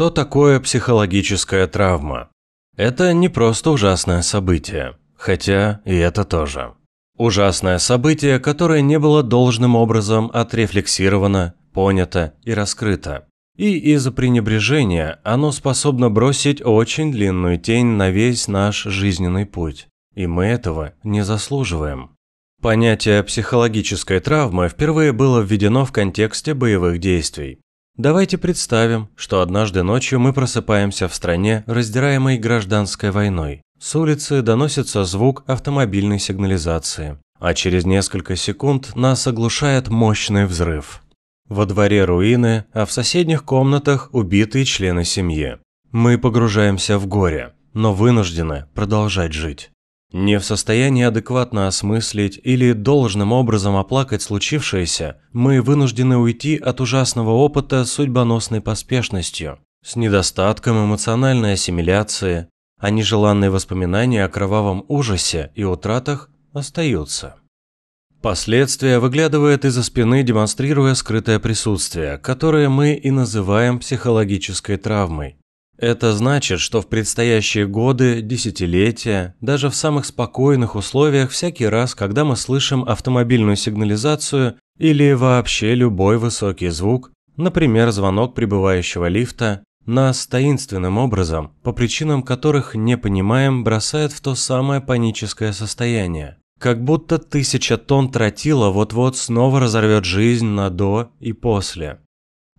Что такое психологическая травма? Это не просто ужасное событие, хотя и это тоже. Ужасное событие, которое не было должным образом отрефлексировано, понято и раскрыто. И из-за пренебрежения оно способно бросить очень длинную тень на весь наш жизненный путь. И мы этого не заслуживаем. Понятие психологической травмы впервые было введено в контексте боевых действий. Давайте представим, что однажды ночью мы просыпаемся в стране, раздираемой гражданской войной. С улицы доносится звук автомобильной сигнализации, а через несколько секунд нас оглушает мощный взрыв. Во дворе руины, а в соседних комнатах убитые члены семьи. Мы погружаемся в горе, но вынуждены продолжать жить. Не в состоянии адекватно осмыслить или должным образом оплакать случившееся, мы вынуждены уйти от ужасного опыта с судьбоносной поспешностью, с недостатком эмоциональной ассимиляции, а нежеланные воспоминания о кровавом ужасе и утратах остаются. Последствия выглядывает из-за спины, демонстрируя скрытое присутствие, которое мы и называем психологической травмой. Это значит, что в предстоящие годы, десятилетия, даже в самых спокойных условиях всякий раз, когда мы слышим автомобильную сигнализацию или вообще любой высокий звук, например, звонок прибывающего лифта, нас таинственным образом, по причинам которых не понимаем, бросает в то самое паническое состояние. Как будто тысяча тонн тротила вот-вот снова разорвет жизнь на «до» и «после».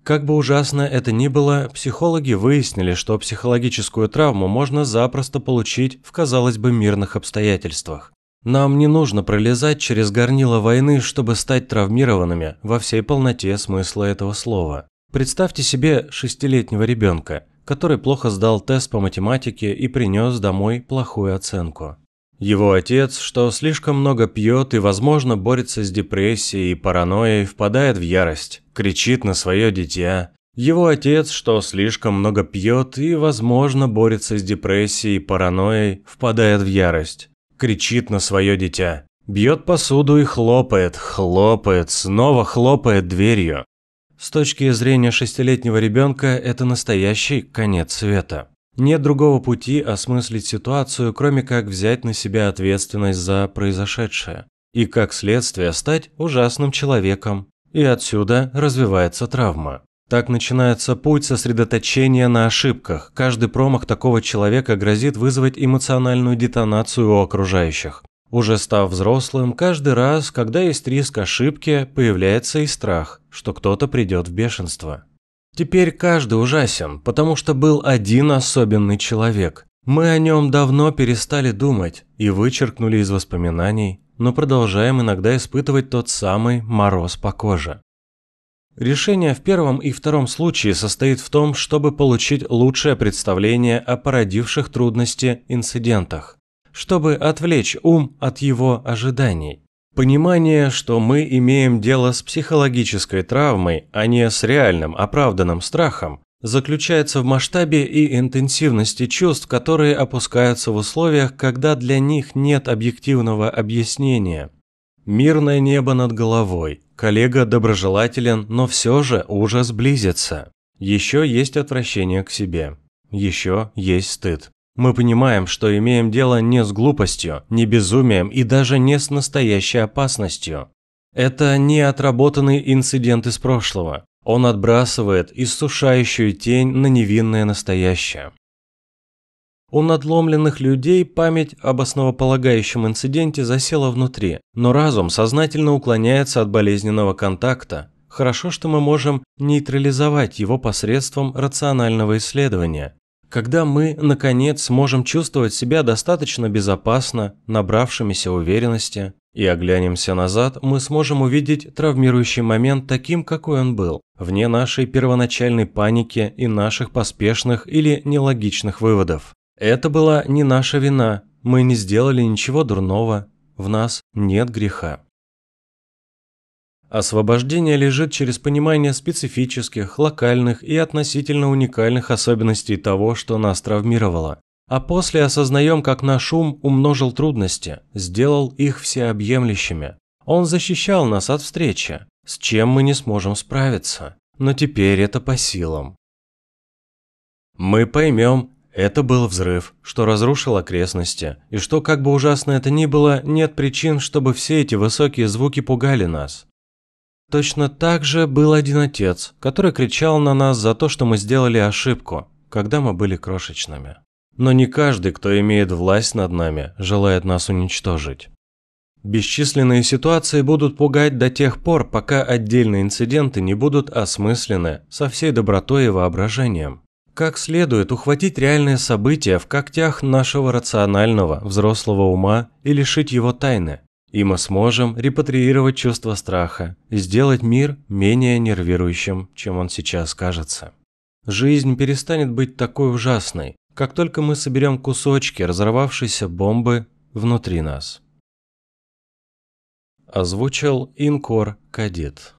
Как бы ужасно это ни было, психологи выяснили, что психологическую травму можно запросто получить в, казалось бы, мирных обстоятельствах. Нам не нужно пролезать через горнило войны, чтобы стать травмированными во всей полноте смысла этого слова. Представьте себе шестилетнего ребенка, который плохо сдал тест по математике и принес домой плохую оценку. Его отец, что слишком много пьет и, возможно, борется с депрессией и паранойей, впадает в ярость, кричит на свое дитя. Его отец, что слишком много пьет и, возможно, борется с депрессией и паранойей, впадает в ярость, кричит на свое дитя. Бьет посуду и хлопает, хлопает, снова хлопает дверью. С точки зрения шестилетнего ребенка, это настоящий конец света. Нет другого пути осмыслить ситуацию, кроме как взять на себя ответственность за произошедшее и, как следствие, стать ужасным человеком. И отсюда развивается травма. Так начинается путь сосредоточения на ошибках. Каждый промах такого человека грозит вызвать эмоциональную детонацию у окружающих. Уже став взрослым, каждый раз, когда есть риск ошибки, появляется и страх, что кто-то придет в бешенство. Теперь каждый ужасен, потому что был один особенный человек. Мы о нем давно перестали думать и вычеркнули из воспоминаний, но продолжаем иногда испытывать тот самый мороз по коже. Решение в первом и втором случае состоит в том, чтобы получить лучшее представление о породивших трудности инцидентах, чтобы отвлечь ум от его ожиданий понимание, что мы имеем дело с психологической травмой, а не с реальным оправданным страхом, заключается в масштабе и интенсивности чувств, которые опускаются в условиях, когда для них нет объективного объяснения. Мирное небо над головой. Коллега доброжелателен, но все же ужас близится. Еще есть отвращение к себе. Еще есть стыд. Мы понимаем, что имеем дело не с глупостью, не безумием и даже не с настоящей опасностью. Это не отработанный инцидент из прошлого. Он отбрасывает иссушающую тень на невинное настоящее. У надломленных людей память об основополагающем инциденте засела внутри, но разум сознательно уклоняется от болезненного контакта. Хорошо, что мы можем нейтрализовать его посредством рационального исследования когда мы, наконец, сможем чувствовать себя достаточно безопасно, набравшимися уверенности, и оглянемся назад, мы сможем увидеть травмирующий момент таким, какой он был, вне нашей первоначальной паники и наших поспешных или нелогичных выводов. Это была не наша вина, мы не сделали ничего дурного, в нас нет греха. Освобождение лежит через понимание специфических, локальных и относительно уникальных особенностей того, что нас травмировало. А после осознаем, как наш ум умножил трудности, сделал их всеобъемлющими. Он защищал нас от встречи, с чем мы не сможем справиться. Но теперь это по силам. Мы поймем, это был взрыв, что разрушил окрестности, и что, как бы ужасно это ни было, нет причин, чтобы все эти высокие звуки пугали нас. Точно так же был один отец, который кричал на нас за то, что мы сделали ошибку, когда мы были крошечными. Но не каждый, кто имеет власть над нами, желает нас уничтожить. Бесчисленные ситуации будут пугать до тех пор, пока отдельные инциденты не будут осмыслены со всей добротой и воображением. Как следует ухватить реальное событие в когтях нашего рационального, взрослого ума и лишить его тайны. И мы сможем репатриировать чувство страха, сделать мир менее нервирующим, чем он сейчас кажется. Жизнь перестанет быть такой ужасной, как только мы соберем кусочки разорвавшейся бомбы внутри нас. Озвучил Инкор Кадет.